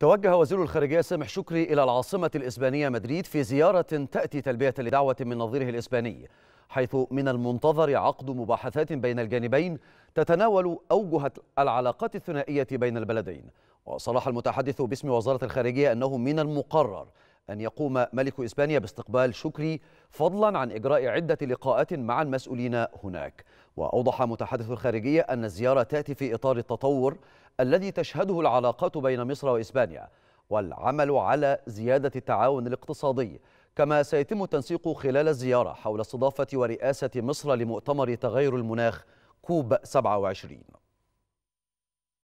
توجه وزير الخارجية سامح شكري إلى العاصمة الإسبانية مدريد في زيارة تأتي تلبية لدعوة من نظيره الإسباني حيث من المنتظر عقد مباحثات بين الجانبين تتناول أوجه العلاقات الثنائية بين البلدين وصرح المتحدث باسم وزارة الخارجية أنه من المقرر أن يقوم ملك إسبانيا باستقبال شكري فضلا عن إجراء عدة لقاءات مع المسؤولين هناك وأوضح متحدث الخارجية أن الزيارة تأتي في إطار التطور الذي تشهده العلاقات بين مصر وإسبانيا والعمل على زيادة التعاون الاقتصادي كما سيتم التنسيق خلال الزيارة حول استضافة ورئاسة مصر لمؤتمر تغير المناخ كوب 27